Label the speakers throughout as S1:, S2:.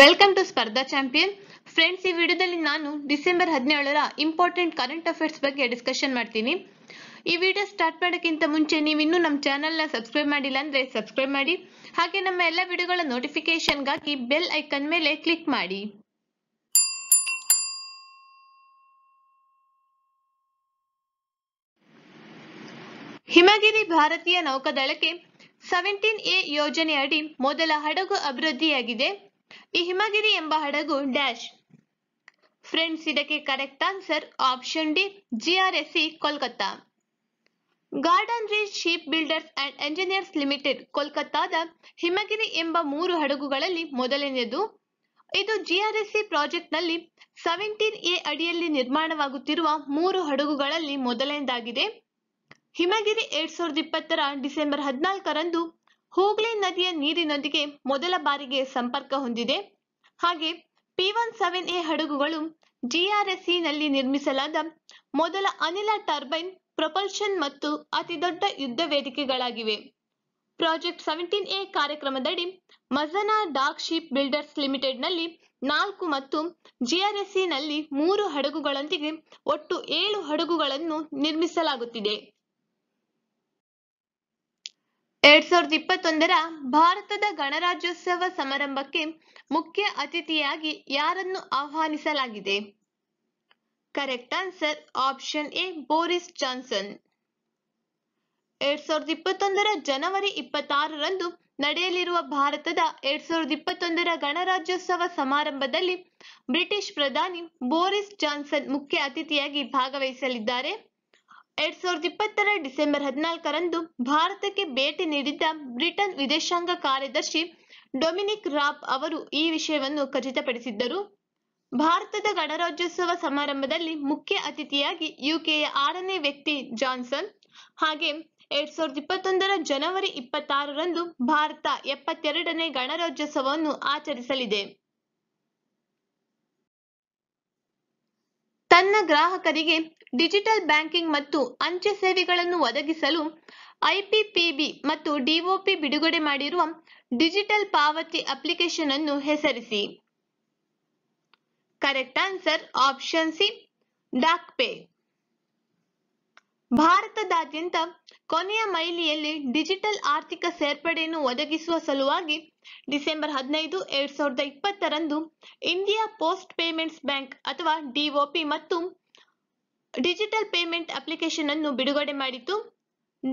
S1: Welcome to Spardha champion friends ಈ ವಿಡಿಯೋದಲ್ಲಿ ನಾನು ಡಿಸೆಂಬರ್ ಹದಿನೇಳರ ಇಂಪಾರ್ಟೆಂಟ್ ಕರೆಂಟ್ ಅಫೇರ್ಸ್ ಬಗ್ಗೆ ಡಿಸ್ಕಷನ್ ಮಾಡ್ತೀನಿ ಈ ವಿಡಿಯೋ ಸ್ಟಾರ್ಟ್ ಮಾಡೋಕ್ಕಿಂತ ಮುಂಚೆ ನೀವಿನ್ನೂ ನಮ್ಮ ಚಾನಲ್ನ ಸಬ್ಸ್ಕ್ರೈಬ್ ಮಾಡಿಲ್ಲ ಅಂದರೆ ಸಬ್ಸ್ಕ್ರೈಬ್ ಮಾಡಿ ಹಾಗೆ ನಮ್ಮ ಎಲ್ಲ ವಿಡಿಯೋಗಳ ನೋಟಿಫಿಕೇಶನ್ಗಾಗಿ ಬೆಲ್ ಐಕನ್ ಮೇಲೆ ಕ್ಲಿಕ್ ಮಾಡಿ ಹಿಮಗಿರಿ ಭಾರತೀಯ ನೌಕಾದಳಕ್ಕೆ ಸೆವೆಂಟೀನ್ ಎ ಯೋಜನೆ ಅಡಿ ಮೊದಲ ಹಡಗು ಅಭಿವೃದ್ಧಿಯಾಗಿದೆ ಈ ಹಿಮಗಿರಿ ಎಂಬ ಹಡಗು ಡ್ಯಾಶ್ ಫ್ರೆಂಡ್ಸ್ ಇದಕ್ಕೆ correct answer option D C Kolkata garden reach ship builders and engineers limited ಕೋಲ್ಕತ್ತಾದ ಹಿಮಗಿರಿ ಎಂಬ ಮೂರು ಹಡಗುಗಳಲ್ಲಿ ಮೊದಲನೆಯದು ಇದು ಜಿಆರ್ಎಸ್ಸಿ ಪ್ರಾಜೆಕ್ಟ್ನಲ್ಲಿ ಸೆವೆಂಟೀನ್ ಎ ಅಡಿಯಲ್ಲಿ ನಿರ್ಮಾಣವಾಗುತ್ತಿರುವ ಮೂರು ಹಡಗುಗಳಲ್ಲಿ ಮೊದಲನೆಯದಾಗಿದೆ ಹಿಮಗಿರಿ ಎರಡ್ ಸಾವಿರದ ಇಪ್ಪತ್ತರ ಡಿಸೆಂಬರ್ ಹದಿನಾಲ್ಕರಂದು ಹೂಗ್ಲಿ ನದಿಯ ನೀರಿನೊಂದಿಗೆ ಮೊದಲ ಬಾರಿಗೆ ಸಂಪರ್ಕ ಹೊಂದಿದೆ ಹಾಗೆ ಪಿ ಒನ್ ಸೆವೆನ್ ಎ ಹಡಗುಗಳು ಜಿಆರ್ಎಸ್ಇನಲ್ಲಿ ನಲ್ಲಿ ನಿರ್ಮಿಸಲಾದ ಮೊದಲ ಅನಿಲ ಟರ್ಬೈನ್ ಪ್ರೊಪಲ್ಷನ್ ಮತ್ತು ಅತಿದೊಡ್ಡ ಯುದ್ಧ ವೇದಿಕೆಗಳಾಗಿವೆ ಪ್ರಾಜೆಕ್ಟ್ ಸೆವೆಂಟೀನ್ ಎ ಕಾರ್ಯಕ್ರಮದಡಿ ಮಜನಾ ಡಾಕ್ ಶಿಪ್ ಬಿಲ್ಡರ್ಸ್ ಲಿಮಿಟೆಡ್ನಲ್ಲಿ ನಾಲ್ಕು ಮತ್ತು ಜಿಆರ್ಎಸ್ಇನಲ್ಲಿ ನಲ್ಲಿ ಮೂರು ಹಡಗುಗಳೊಂದಿಗೆ ಒಟ್ಟು ಏಳು ಹಡಗುಗಳನ್ನು ನಿರ್ಮಿಸಲಾಗುತ್ತಿದೆ ಎರಡ್ ಸಾವಿರದ ಇಪ್ಪತ್ತೊಂದರ ಭಾರತದ ಗಣರಾಜ್ಯೋತ್ಸವ ಸಮಾರಂಭಕ್ಕೆ ಮುಖ್ಯ ಅತಿಥಿಯಾಗಿ ಯಾರನ್ನು ಆಹ್ವಾನಿಸಲಾಗಿದೆ correct answer option A Boris Johnson ಎರಡ್ ಸಾವಿರದ ಇಪ್ಪತ್ತೊಂದರ ಜನವರಿ ಇಪ್ಪತ್ತಾರರಂದು ನಡೆಯಲಿರುವ ಭಾರತದ ಎರಡ್ ಸಾವಿರದ ಇಪ್ಪತ್ತೊಂದರ ಗಣರಾಜ್ಯೋತ್ಸವ ಸಮಾರಂಭದಲ್ಲಿ ಬ್ರಿಟಿಷ್ ಪ್ರಧಾನಿ ಬೋರಿಸ್ ಜಾನ್ಸನ್ ಮುಖ್ಯ ಅತಿಥಿಯಾಗಿ ಭಾಗವಹಿಸಲಿದ್ದಾರೆ ಎರಡ್ ಸಾವಿರದ ಇಪ್ಪತ್ತರ ಡಿಸೆಂಬರ್ ಹದಿನಾಲ್ಕರಂದು ಭಾರತಕ್ಕೆ ಭೇಟಿ ನೀಡಿದ್ದ ಬ್ರಿಟನ್ ವಿದೇಶಾಂಗ ಕಾರ್ಯದರ್ಶಿ ಡೊಮಿನಿಕ್ ರಾಬ್ ಅವರು ಈ ವಿಷಯವನ್ನು ಖಚಿತಪಡಿಸಿದ್ದರು ಭಾರತದ ಗಣರಾಜ್ಯೋತ್ಸವ ಸಮಾರಂಭದಲ್ಲಿ ಮುಖ್ಯ ಅತಿಥಿಯಾಗಿ ಯುಕೆಯ ಆರನೇ ವ್ಯಕ್ತಿ ಜಾನ್ಸನ್ ಹಾಗೆ ಎರಡ್ ಸಾವಿರದ ಇಪ್ಪತ್ತೊಂದರ ಜನವರಿ ಇಪ್ಪತ್ತಾರರಂದು ಭಾರತ ಎಪ್ಪತ್ತೆರಡನೇ ಗಣರಾಜ್ಯೋತ್ಸವವನ್ನು ಆಚರಿಸಲಿದೆ ತನ್ನ ಗ್ರಾಹಕರಿಗೆ ಡಿಜಿಟಲ್ ಬ್ಯಾಂಕಿಂಗ್ ಮತ್ತು ಅಂಚೆ ಸೇವೆಗಳನ್ನು ಒದಗಿಸಲು ಐಪಿಪಿಬಿ ಮತ್ತು ಡಿಒಪಿ ಬಿಡುಗಡೆ ಮಾಡಿರುವ ಡಿಜಿಟಲ್ ಪಾವತಿ ಅಪ್ಲಿಕೇಶನ್ ಅನ್ನು ಹೆಸರಿಸಿ correct answer option C Dak pay ಭಾರತದಾದ್ಯಂತ ಕೊನೆಯ ಮೈಲಿಯಲ್ಲಿ ಡಿಜಿಟಲ್ ಆರ್ಥಿಕ ಸೇರ್ಪಡೆಯನ್ನು ಒದಗಿಸುವ ಸಲುವಾಗಿ ಡಿಸೆಂಬರ್ ಹದಿನೈದು ಎರಡ್ ಸಾವಿರದ ಇಪ್ಪತ್ತರಂದು ಇಂಡಿಯಾ ಪೋಸ್ಟ್ ಪೇಮೆಂಟ್ಸ್ ಬ್ಯಾಂಕ್ ಅಥವಾ ಡಿಒಪಿ ಮತ್ತು ಡಿಜಿಟಲ್ ಪೇಮೆಂಟ್ ಅಪ್ಲಿಕೇಶನ್ ಅನ್ನು ಬಿಡುಗಡೆ ಮಾಡಿತು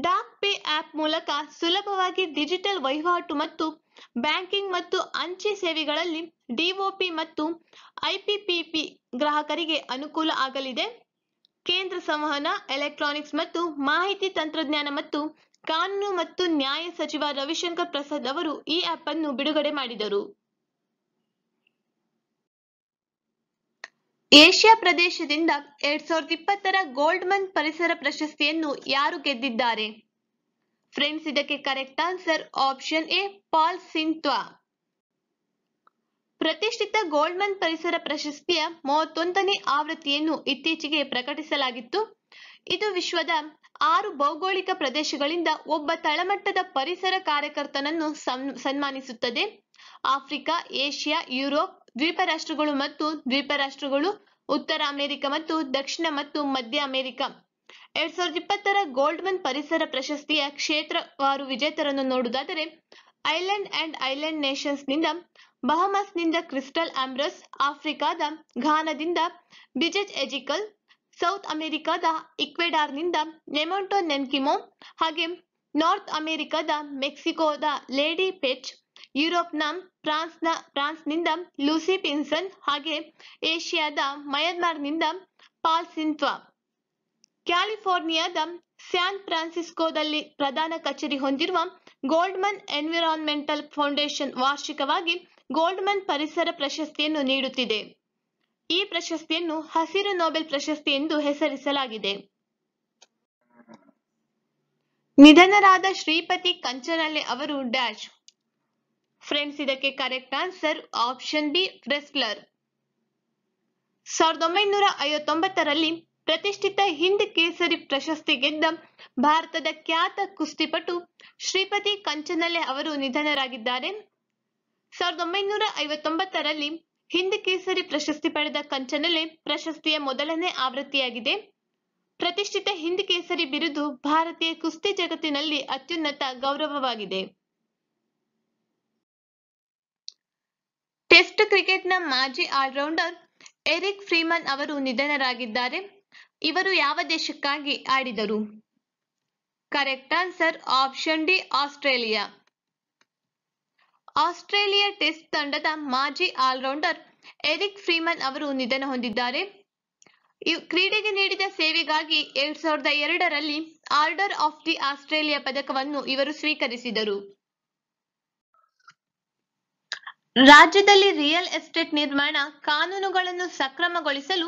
S1: ಡಾಕ್ ಪೇ ಆಪ್ ಮೂಲಕ ಸುಲಭವಾಗಿ ಡಿಜಿಟಲ್ ವಹಿವಾಟು ಮತ್ತು ಬ್ಯಾಂಕಿಂಗ್ ಮತ್ತು ಅಂಚೆ ಸೇವೆಗಳಲ್ಲಿ ಡಿಒಪಿ ಮತ್ತು ಐಪಿಪಿಪಿ ಗ್ರಾಹಕರಿಗೆ ಅನುಕೂಲ ಆಗಲಿದೆ ಕೇಂದ್ರ ಸಂವಹನ ಎಲೆಕ್ಟ್ರಾನಿಕ್ಸ್ ಮತ್ತು ಮಾಹಿತಿ ತಂತ್ರಜ್ಞಾನ ಮತ್ತು ಕಾನೂನು ಮತ್ತು ನ್ಯಾಯ ಸಚಿವ ರವಿಶಂಕರ್ ಪ್ರಸಾದ್ ಅವರು ಈ ಆಪ್ ಅನ್ನು ಬಿಡುಗಡೆ ಮಾಡಿದರು ಏಷ್ಯಾ ಪ್ರದೇಶದಿಂದ ಎರಡ್ ಸಾವಿರದ ಇಪ್ಪತ್ತರ ಗೋಲ್ಡ್ಮನ್ ಪರಿಸರ ಪ್ರಶಸ್ತಿಯನ್ನು ಯಾರು ಗೆದ್ದಿದ್ದಾರೆ ಫ್ರೆಂಡ್ಸ್ ಇದಕ್ಕೆ correct answer option A Paul Sein Twa ಪ್ರತಿಷ್ಠಿತ ಗೋಲ್ಡ್ಮನ್ ಪರಿಸರ ಪ್ರಶಸ್ತಿಯ ಮೂವತ್ತೊಂದನೇ ಆವೃತ್ತಿಯನ್ನು ಇತ್ತೀಚೆಗೆ ಪ್ರಕಟಿಸಲಾಗಿತ್ತು, ಇದು ವಿಶ್ವದ ಆರು ಭೌಗೋಳಿಕ ಪ್ರದೇಶಗಳಿಂದ ಒಬ್ಬ ತಳಮಟ್ಟದ ಪರಿಸರ ಕಾರ್ಯಕರ್ತನನ್ನು ಸನ್ಮಾನಿಸುತ್ತದೆ. ಆಫ್ರಿಕಾ, ಏಷ್ಯಾ, ಯುರೋಪ್ ದ್ವೀಪ ರಾಷ್ಟ್ರಗಳು ಮತ್ತು ದ್ವೀಪ ರಾಷ್ಟ್ರಗಳು ಉತ್ತರ ಅಮೆರಿಕ ಮತ್ತು ದಕ್ಷಿಣ ಮತ್ತು ಮಧ್ಯ ಅಮೆರಿಕ. ಎರಡ್ ಸಾವಿರದ ಇಪ್ಪತ್ತರ ಗೋಲ್ಡ್ಮನ್ ಪರಿಸರ ಪ್ರಶಸ್ತಿಯ ಕ್ಷೇತ್ರವಾರು ವಿಜೇತರನ್ನು ನೋಡುವುದಾದರೆ, ಐಲ್ಯಾಂಡ್ ಅಂಡ್ ಐಲ್ಯಾಂಡ್ ನೇಷನ್ಸ್ನಿಂದ ಬಹಮಸ್ನಿಂದ ಕ್ರಿಸ್ಟಲ್ ಆಂಬ್ರಸ್ ಆಫ್ರಿಕಾದ ಘಾನದಿಂದ ಬಿಜೆಜ್ ಎಜಿಕಲ್ ಸೌತ್ ಅಮೆರಿಕಾದ ಇಕ್ವೆಡಾರ್ನಿಂದ ಲೆಮೊಂಟೊ ನೆನ್ಕಿಮೊ ಹಾಗೆ ನಾರ್ತ್ ಅಮೆರಿಕಾದ ಮೆಕ್ಸಿಕೋದ ಲೇಡಿ ಪೆಚ್ ಯುರೋಪ್ನ ಫ್ರಾನ್ಸ್ನ ಫ್ರಾನ್ಸ್ನಿಂದ ಲೂಸಿ ಪಿನ್ಸನ್ ಹಾಗೆ ಏಷ್ಯಾದ ಮಯನ್ಮಾರ್ನಿಂದ ಪಾಲ್ ಸಿನ್ತ್ವಾ ಕ್ಯಾಲಿಫೋರ್ನಿಯಾದ ಸ್ಯಾನ್ ಫ್ರಾನ್ಸಿಸ್ಕೋದಲ್ಲಿ ಪ್ರಧಾನ ಕಚೇರಿ ಹೊಂದಿರುವ ಗೋಲ್ಡ್ಮನ್ ಎನ್ವಿರಾನ್ಮೆಂಟಲ್ ಫೌಂಡೇಶನ್ ವಾರ್ಷಿಕವಾಗಿ ಗೋಲ್ಡ್ಮನ್ ಪರಿಸರ ಪ್ರಶಸ್ತಿಯನ್ನು ನೀಡುತ್ತಿದೆ. ಈ ಪ್ರಶಸ್ತಿಯನ್ನು ಹಸಿರು ನೊಬೆಲ್ ಪ್ರಶಸ್ತಿ ಎಂದು ಹೆಸರಿಸಲಾಗಿದೆ. ನಿಧನರಾದ ಶ್ರೀಪತಿ ಕಂಚನಳ್ಳಿ ಅವರು ಡ್ಯಾಶ್ ಫ್ರೆಂಡ್ಸ್ ಇದಕ್ಕೆ correct answer option B wrestler. ಸಾವಿರದ ಒಂಬೈನೂರ ಐವತ್ತೊಂಬತ್ತರಲ್ಲಿ ಪ್ರತಿಷ್ಠಿತ ಹಿಂದ್ ಕೇಸರಿ ಪ್ರಶಸ್ತಿ ಗೆದ್ದ ಭಾರತದ ಖ್ಯಾತ ಕುಸ್ತಿಪಟು ಶ್ರೀಪತಿ ಕಂಚನಲ್ಲೆ ಅವರು ನಿಧನರಾಗಿದ್ದಾರೆ ಸಾವಿರದ ಒಂಬೈನೂರ ಐವತ್ತೊಂಬತ್ತರಲ್ಲಿ ಹಿಂದ್ ಕೇಸರಿ ಪ್ರಶಸ್ತಿ ಪಡೆದ ಕಂಚನಲ್ಲೆ ಪ್ರಶಸ್ತಿಯ ಮೊದಲನೇ ಆವೃತ್ತಿಯಾಗಿದೆ ಪ್ರತಿಷ್ಠಿತ ಹಿಂದ್ ಕೇಸರಿ ಬಿರುದು ಭಾರತೀಯ ಕುಸ್ತಿ ಜಗತ್ತಿನಲ್ಲಿ ಅತ್ಯುನ್ನತ ಗೌರವವಾಗಿದೆ ಟೆಸ್ಟ್ ಕ್ರಿಕೆಟ್ನ ಮಾಜಿ ಆಲ್ರೌಂಡರ್ ಎರಿಕ್ ಫ್ರೀಮನ್ ಅವರು ನಿಧನರಾಗಿದ್ದಾರೆ ಇವರು ಯಾವ ದೇಶಕ್ಕಾಗಿ ಆಡಿದರು correct answer option D Australia Australia test ತಂಡದ ಮಾಜಿ ಆಲ್ರೌಂಡರ್ ಎರಿಕ್ ಫ್ರೀಮನ್ ಅವರು ನಿಧನ ಹೊಂದಿದ್ದಾರೆ ಕ್ರೀಡೆಗೆ ನೀಡಿದ ಸೇವೆಗಾಗಿ ಎರಡ್ ಸಾವಿರದ ಎರಡರಲ್ಲಿ ಆರ್ಡರ್ ಆಫ್ ದಿ ಆಸ್ಟ್ರೇಲಿಯಾ ಪದಕವನ್ನು ಇವರು ಸ್ವೀಕರಿಸಿದರು ರಾಜ್ಯದಲ್ಲಿ ರಿಯಲ್ ಎಸ್ಟೇಟ್ ನಿರ್ಮಾಣ ಕಾನೂನುಗಳನ್ನು ಸಕ್ರಮಗೊಳಿಸಲು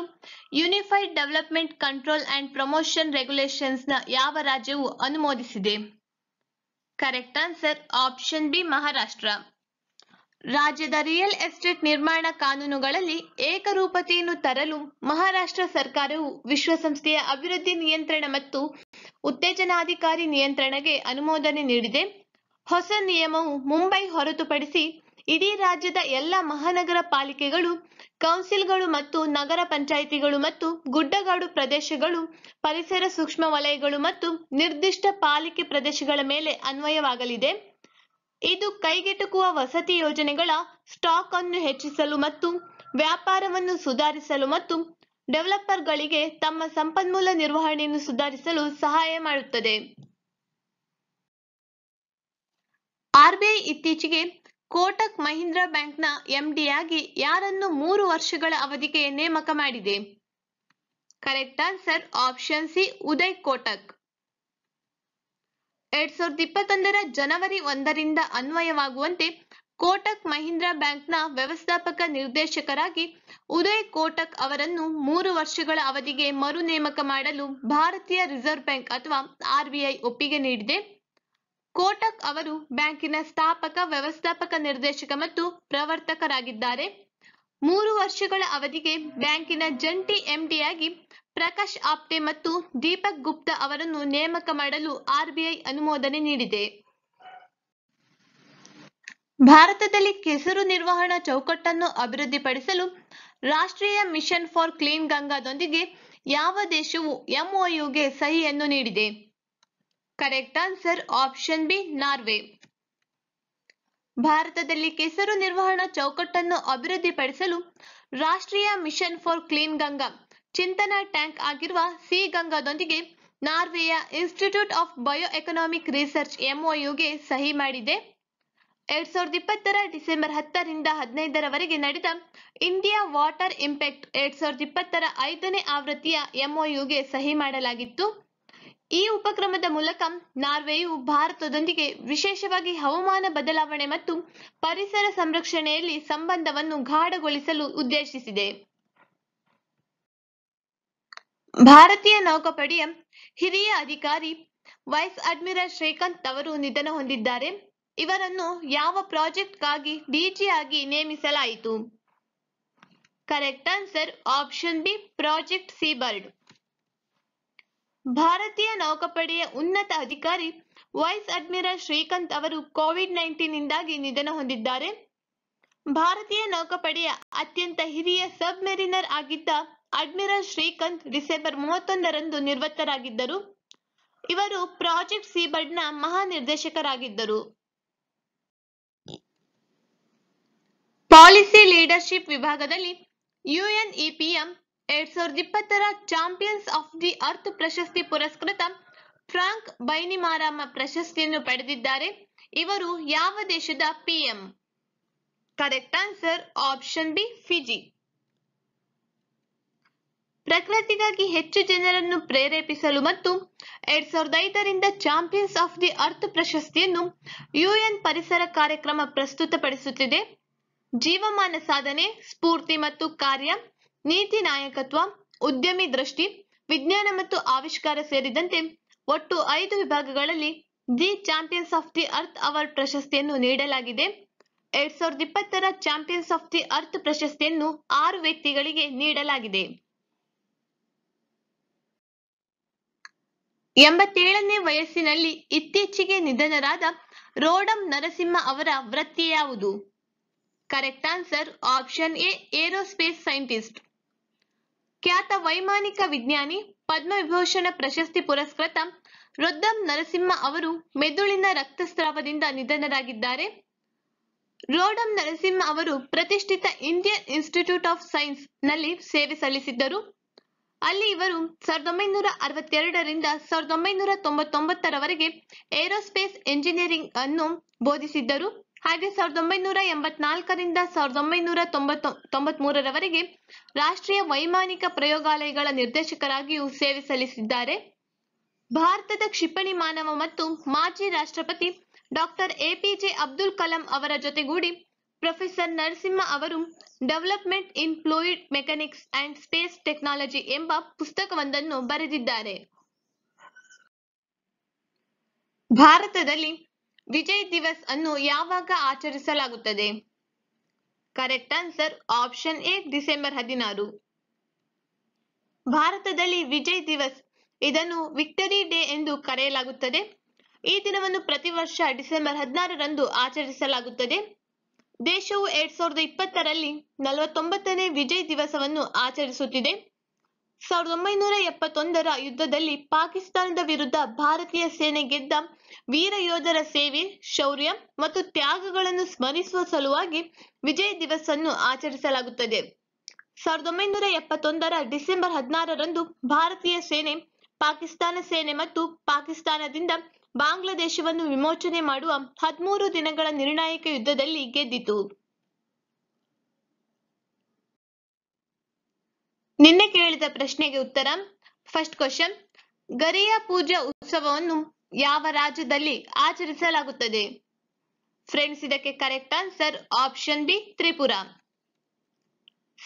S1: unified development control and promotion ರೆಗ್ಯುಲೇಷನ್ಸ್ನ ಯಾವ ರಾಜ್ಯವು ಅನುಮೋದಿಸಿದೆ correct answer option B Maharashtra ರಾಜ್ಯದ ರಿಯಲ್ ಎಸ್ಟೇಟ್ ನಿರ್ಮಾಣ ಕಾನೂನುಗಳಲ್ಲಿ ಏಕರೂಪತೆಯನ್ನು ತರಲು ಮಹಾರಾಷ್ಟ್ರ ಸರ್ಕಾರವು ವಿಶ್ವಸಂಸ್ಥೆಯ ಅಭಿವೃದ್ಧಿ ನಿಯಂತ್ರಣ ಮತ್ತು ಉತ್ತೇಜನಾಧಿಕಾರಿ ನಿಯಂತ್ರಣಕ್ಕೆ ಅನುಮೋದನೆ ನೀಡಿದೆ ಹೊಸ ನಿಯಮವು ಮುಂಬೈ ಹೊರತುಪಡಿಸಿ ಇಡೀ ರಾಜ್ಯದ ಎಲ್ಲ ಮಹಾನಗರ ಪಾಲಿಕೆಗಳು ಕೌನ್ಸಿಲ್ಗಳು ಮತ್ತು ನಗರ ಪಂಚಾಯಿತಿಗಳು ಮತ್ತು ಗುಡ್ಡಗಾಡು ಪ್ರದೇಶಗಳು ಪರಿಸರ ಸೂಕ್ಷ್ಮ ವಲಯಗಳು ಮತ್ತು ನಿರ್ದಿಷ್ಟ ಪಾಲಿಕೆ ಪ್ರದೇಶಗಳ ಮೇಲೆ ಅನ್ವಯವಾಗಲಿದೆ ಇದು ಕೈಗೆಟುಕುವ ವಸತಿ ಯೋಜನೆಗಳ ಸ್ಟಾಕ್ ಅನ್ನು ಹೆಚ್ಚಿಸಲು ಮತ್ತು ವ್ಯಾಪಾರವನ್ನು ಸುಧಾರಿಸಲು ಮತ್ತು ಡೆವಲಪರ್ಗಳಿಗೆ ತಮ್ಮ ಸಂಪನ್ಮೂಲ ನಿರ್ವಹಣೆಯನ್ನು ಸುಧಾರಿಸಲು ಸಹಾಯ ಮಾಡುತ್ತದೆ ಆರ್ಬಿಐ ಇತ್ತೀಚೆಗೆ ಕೋಟಕ್ ಮಹೀಂದ್ರಾ ಬ್ಯಾಂಕ್ನ ಎಂಡಿಯಾಗಿ ಯಾರನ್ನು ಮೂರು ವರ್ಷಗಳ ಅವಧಿಗೆ ನೇಮಕ ಮಾಡಿದೆ? Correct answer option C Uday Kotak. ಎರಡ್ ಸಾವಿರದ ಇಪ್ಪತ್ತೊಂದರ ಜನವರಿ ಒಂದರಿಂದ ಅನ್ವಯವಾಗುವಂತೆ ಕೋಟಕ್ ಮಹೀಂದ್ರಾ ಬ್ಯಾಂಕ್ನ ವ್ಯವಸ್ಥಾಪಕ ನಿರ್ದೇಶಕರಾಗಿ ಉದಯ್ ಕೋಟಕ್ ಅವರನ್ನು ಮೂರು ವರ್ಷಗಳ ಅವಧಿಗೆ ಮರು ನೇಮಕ ಮಾಡಲು ಭಾರತೀಯ ರಿಸರ್ವ್ ಬ್ಯಾಂಕ್ ಅಥವಾ ಆರ್ಬಿಐ ಒಪ್ಪಿಗೆ ನೀಡಿದೆ. ಕೋಟಕ್ ಅವರು ಬ್ಯಾಂಕಿನ ಸ್ಥಾಪಕ ವ್ಯವಸ್ಥಾಪಕ ನಿರ್ದೇಶಕ ಮತ್ತು ಪ್ರವರ್ತಕರಾಗಿದ್ದಾರೆ ಮೂರು ವರ್ಷಗಳ ಅವಧಿಗೆ ಬ್ಯಾಂಕಿನ ಜಂಟಿ ಎಂಡಿಯಾಗಿ ಪ್ರಕಾಶ್ ಆಪ್ಟೆ ಮತ್ತು ದೀಪಕ್ ಗುಪ್ತಾ ಅವರನ್ನು ನೇಮಕ ಮಾಡಲು ಆರ್ಬಿಐ ಅನುಮೋದನೆ ನೀಡಿದೆ ಭಾರತದಲ್ಲಿ ಕೆಸರು ನಿರ್ವಹಣಾ ಚೌಕಟ್ಟನ್ನು ಅಭಿವೃದ್ಧಿಪಡಿಸಲು ರಾಷ್ಟ್ರೀಯ ಮಿಷನ್ ಫಾರ್ ಕ್ಲೀನ್ ಗಂಗಾದೊಂದಿಗೆ ಯಾವ ದೇಶವು ಎಂಒಯುಗೆ ಸಹಿಯನ್ನು ನೀಡಿದೆ correct answer option B Norway ಭಾರತದಲ್ಲಿ ಕೆಸರು ನಿರ್ವಹಣಾ ಚೌಕಟ್ಟನ್ನು ಅಭಿವೃದ್ಧಿಪಡಿಸಲು ರಾಷ್ಟ್ರೀಯ ಮಿಷನ್ ಫಾರ್ ಕ್ಲೀನ್ ಗಂಗಾ ಚಿಂತನಾ ಟ್ಯಾಂಕ್ ಆಗಿರುವ ಸಿ ಗಂಗಾದೊಂದಿಗೆ ನಾರ್ವೆಯ institute of bio economic research ಎಂಒಯುಗೆ ಸಹಿ ಮಾಡಿದೆ ಎರಡ್ ಸಾವಿರದ ಇಪ್ಪತ್ತರ ಡಿಸೆಂಬರ್ ಹತ್ತರಿಂದ ಹದಿನೈದರವರೆಗೆ ನಡೆದ ಇಂಡಿಯಾ ವಾಟರ್ ಇಂಪ್ಯಾಕ್ಟ್ ಎರಡ್ ಸಾವಿರದ ಇಪ್ಪತ್ತರ ಐದನೇ ಆವೃತ್ತಿಯ ಎಂಒಯುಗೆ ಸಹಿ ಮಾಡಲಾಗಿತ್ತು ಈ ಉಪಕ್ರಮದ ಮೂಲಕ ನಾರ್ವೆಯು ಭಾರತದೊಂದಿಗೆ ವಿಶೇಷವಾಗಿ ಹವಾಮಾನ ಬದಲಾವಣೆ ಮತ್ತು ಪರಿಸರ ಸಂರಕ್ಷಣೆಯಲ್ಲಿ ಸಂಬಂಧವನ್ನು ಗಾಢಗೊಳಿಸಲು ಉದ್ದೇಶಿಸಿದೆ. ಭಾರತೀಯ ನೌಕಾಪಡೆಯ ಹಿರಿಯ ಅಧಿಕಾರಿ ವೈಸ್ ಅಡ್ಮಿರಲ್ ಶ್ರೀಕಾಂತ್ ಅವರು ನಿಧನ ಹೊಂದಿದ್ದಾರೆ. ಇವರನ್ನು ಯಾವ ಪ್ರಾಜೆಕ್ಟ್ಗಾಗಿ ಡಿಜಿ ಆಗಿ ನೇಮಿಸಲಾಯಿತು? Correct answer option B project Seabird. ಭಾರತೀಯ ನೌಕಾಪಡೆಯ ಉನ್ನತ ಅಧಿಕಾರಿ ವೈಸ್ ಅಡ್ಮಿರಲ್ ಶ್ರೀಕಾಂತ್ ಅವರು ಕೋವಿಡ್ ನಿಂದಾಗಿ ನಿಧನ ಹೊಂದಿದ್ದಾರೆ ಭಾರತೀಯ ನೌಕಾಪಡೆಯ ಅತ್ಯಂತ ಹಿರಿಯ ಸಬ್ ಮೆರಿನರ್ ಆಗಿದ್ದ ಅಡ್ಮಿರಲ್ ಶ್ರೀಕಾಂತ್ ಡಿಸೆಂಬರ್ ಮೂವತ್ತೊಂದರಂದು ನಿವೃತ್ತರಾಗಿದ್ದರು ಇವರು ಪ್ರಾಜೆಕ್ಟ್ ಸಿಬರ್ಡ್ನ ಮಹಾನಿರ್ದೇಶಕರಾಗಿದ್ದರು ಪಾಲಿಸಿ ಲೀಡರ್ಶಿಪ್ ವಿಭಾಗದಲ್ಲಿ ಯುಎನ್ಇಪಿಎಂ ಎರಡ್ ಸಾವಿರದ ಇಪ್ಪತ್ತರ ಚಾಂಪಿಯನ್ಸ್ ಆಫ್ ದಿ ಅರ್ತ್ ಪ್ರಶಸ್ತಿ ಪುರಸ್ಕೃತ ಫ್ರಾಂಕ್ ಬೈನಿಮಾರಾಮ ಪ್ರಶಸ್ತಿಯನ್ನು ಪಡೆದಿದ್ದಾರೆ ಇವರು ಯಾವ ದೇಶದ PM correct answer option B Fiji ಪ್ರಕೃತಿಗಾಗಿ ಹೆಚ್ಚು ಜನರನ್ನು ಪ್ರೇರೇಪಿಸಲು ಮತ್ತು ಎರಡ್ ಸಾವಿರದ ಐದರಿಂದ ಚಾಂಪಿಯನ್ಸ್ ಆಫ್ ದಿ ಅರ್ತ್ ಪ್ರಶಸ್ತಿಯನ್ನು ಯುಎನ್ ಪರಿಸರ ಕಾರ್ಯಕ್ರಮ ಪ್ರಸ್ತುತಪಡಿಸುತ್ತಿದೆ ಜೀವಮಾನ ಸಾಧನೆ ಸ್ಫೂರ್ತಿ ಮತ್ತು ಕಾರ್ಯ ನೀತಿ ನಾಯಕತ್ವ ಉದ್ಯಮಿ ದೃಷ್ಟಿ ವಿಜ್ಞಾನ ಮತ್ತು ಆವಿಷ್ಕಾರ ಸೇರಿದಂತೆ ಒಟ್ಟು ಐದು ವಿಭಾಗಗಳಲ್ಲಿ the champions of the earth award ಪ್ರಶಸ್ತಿಯನ್ನು ನೀಡಲಾಗಿದೆ ಎರಡ್ ಸಾವಿರದ ಇಪ್ಪತ್ತರ ಚಾಂಪಿಯನ್ಸ್ ಆಫ್ ದಿ ಅರ್ತ್ ಪ್ರಶಸ್ತಿಯನ್ನು ಆರು ವ್ಯಕ್ತಿಗಳಿಗೆ ನೀಡಲಾಗಿದೆ ಎಂಬತ್ತೇಳನೇ ವಯಸ್ಸಿನಲ್ಲಿ ಇತ್ತೀಚೆಗೆ ನಿಧನರಾದ ರೋಡಂ ನರಸಿಂಹ ಅವರ ವೃತ್ತಿ ಯಾವುದು correct answer option A aerospace scientist ಖ್ಯಾತ ವೈಮಾನಿಕ ವಿಜ್ಞಾನಿ, ಪದ್ಮವಿಭೂಷಣ ಪ್ರಶಸ್ತಿ ಪುರಸ್ಕೃತ ರೊದ್ದಂ ನರಸಿಂಹ ಅವರು ಮೆದುಳಿನ ರಕ್ತಸ್ರಾವದಿಂದ ನಿಧನರಾಗಿದ್ದಾರೆ. ರೋಡಂ ನರಸಿಂಹ ಅವರು ಪ್ರತಿಷ್ಠಿತ ಇಂಡಿಯನ್ ಇನ್ಸ್ಟಿಟ್ಯೂಟ್ ಆಫ್ ಸೈನ್ಸ್ ನಲ್ಲಿ ಸೇವೆ ಸಲ್ಲಿಸಿದ್ದರು. ಅಲ್ಲಿ ಇವರು ಸಾವಿರದ ಒಂಬೈನೂರ ಅರವತ್ತೆರಡರಿಂದ ಒಂಬೈನೂರ ತೊಂಬತ್ತೊಂಬತ್ತರವರೆಗೆ ಏರೋಸ್ಪೇಸ್ ಎಂಜಿನಿಯರಿಂಗ್ ಅನ್ನು ಬೋಧಿಸಿದ್ದರು. ಹಾಗೆ ಸಾವಿರದ ಒಂಬೈನೂರ ಎಂಬತ್ನಾಲ್ಕರಿಂದ ಸಾವಿರದ ಒಂಬೈನೂರ ತೊಂಬತ್ ಮೂರರವರೆಗೆ ರಾಷ್ಟ್ರೀಯ ವೈಮಾನಿಕ ಪ್ರಯೋಗಾಲಯಗಳ ನಿರ್ದೇಶಕರಾಗಿಯೂ ಸೇವೆ ಸಲ್ಲಿಸಿದ್ದಾರೆ ಭಾರತದ ಕ್ಷಿಪಣಿ ಮಾನವ ಮತ್ತು ಮಾಜಿ ರಾಷ್ಟ್ರಪತಿ ಡಾಕ್ಟರ್ ಎಪಿಜೆ ಅಬ್ದುಲ್ ಕಲಾಂ ಅವರ ಜೊತೆಗೂಡಿ ಪ್ರೊಫೆಸರ್ ನರಸಿಂಹ ಅವರು development in fluid mechanics and space technology ಎಂಬ ಪುಸ್ತಕವೊಂದನ್ನು ಬರೆದಿದ್ದಾರೆ ಭಾರತದಲ್ಲಿ ವಿಜಯ್ ದಿವಸ್ ಅನ್ನು ಯಾವಾಗ ಆಚರಿಸಲಾಗುತ್ತದೆ correct answer option A December ಹದಿನಾರು ಭಾರತದಲ್ಲಿ ವಿಜಯ್ ದಿವಸ್ ಇದನ್ನು ವಿಕ್ಟರಿ ಡೇ ಎಂದು ಕರೆಯಲಾಗುತ್ತದೆ ಈ ದಿನವನ್ನು ಪ್ರತಿ ವರ್ಷ ಡಿಸೆಂಬರ್ ಹದಿನಾರರಂದು ಆಚರಿಸಲಾಗುತ್ತದೆ ದೇಶವು ಎರಡ್ ಸಾವಿರದ ಇಪ್ಪತ್ತರಲ್ಲಿ ನಲವತ್ತೊಂಬತ್ತನೇ ವಿಜಯ್ ದಿವಸವನ್ನು ಆಚರಿಸುತ್ತಿದೆ ಸಾವಿರದ ಒಂಬೈನೂರ ಎಪ್ಪತ್ತೊಂದರ ಯುದ್ಧದಲ್ಲಿ ಪಾಕಿಸ್ತಾನದ ವಿರುದ್ಧ ಭಾರತೀಯ ಸೇನೆ ಗೆದ್ದ ವೀರ ಯೋಧರ ಸೇವೆ, ಶೌರ್ಯ ಮತ್ತು ತ್ಯಾಗಗಳನ್ನು ಸ್ಮರಿಸುವ ಸಲುವಾಗಿ ವಿಜಯ ದಿವಸ್ ಅನ್ನು ಆಚರಿಸಲಾಗುತ್ತದೆ. ಸಾವಿರದ ಒಂಬೈನೂರ ಎಪ್ಪತ್ತೊಂದರ ಡಿಸೆಂಬರ್ ಹದಿನಾರರಂದು ಭಾರತೀಯ ಸೇನೆ, ಪಾಕಿಸ್ತಾನ ಸೇನೆ ಮತ್ತು ಪಾಕಿಸ್ತಾನದಿಂದ ಬಾಂಗ್ಲಾದೇಶವನ್ನು ವಿಮೋಚನೆ ಮಾಡುವ ಹದಿಮೂರು ದಿನಗಳ ನಿರ್ಣಾಯಕ ಯುದ್ಧದಲ್ಲಿ ಗೆದ್ದಿತು. ನಿನ್ನೆ ಕೇಳಿದ ಪ್ರಶ್ನೆಗೆ ಉತ್ತರ ಫಸ್ಟ್ ಕ್ವಶನ್ ಗರಿಯ ಪೂಜಾ ಉತ್ಸವವನ್ನು ಯಾವ ರಾಜ್ಯದಲ್ಲಿ ಆಚರಿಸಲಾಗುತ್ತದೆ ಫ್ರೆಂಡ್ಸ್ ಇದಕ್ಕೆ correct answer option B Tripura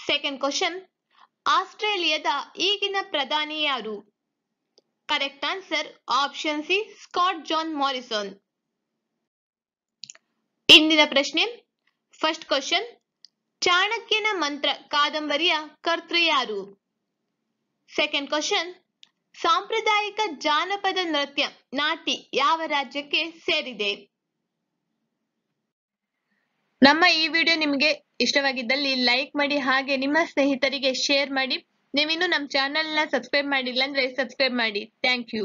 S1: second question ಆಸ್ಟ್ರೇಲಿಯಾದ ಈಗಿನ ಪ್ರಧಾನಿ ಯಾರು correct answer option C Scott John Morrison ಇಂದಿನ ಪ್ರಶ್ನೆ ಫಸ್ಟ್ ಕ್ವಶನ್ ಚಾಣಕ್ಯನ ಮಂತ್ರ ಕಾದಂಬರಿಯ ಕರ್ತೃ ಯಾರು ಸೆಕೆಂಡ್ ಕ್ವಶನ್ ಸಾಂಪ್ರದಾಯಿಕ ಜಾನಪದ ನೃತ್ಯ ನಾಟಿ ಯಾವ ರಾಜ್ಯಕ್ಕೆ ಸೇರಿದೆ ನಮ್ಮ ಈ ವಿಡಿಯೋ ನಿಮಗೆ ಇಷ್ಟವಾಗಿದ್ದಲ್ಲಿ ಲೈಕ್ ಮಾಡಿ ಹಾಗೆ ನಿಮ್ಮ ಸ್ನೇಹಿತರಿಗೆ ಶೇರ್ ಮಾಡಿ ನೀವಿನ್ನೂ ನಮ್ಮ ಚಾನೆಲ್ನ ಸಬ್ಸ್ಕ್ರೈಬ್ ಮಾಡಿಲ್ಲ ಅಂದ್ರೆ ಸಬ್ಸ್ಕ್ರೈಬ್ ಮಾಡಿ ಥ್ಯಾಂಕ್ ಯು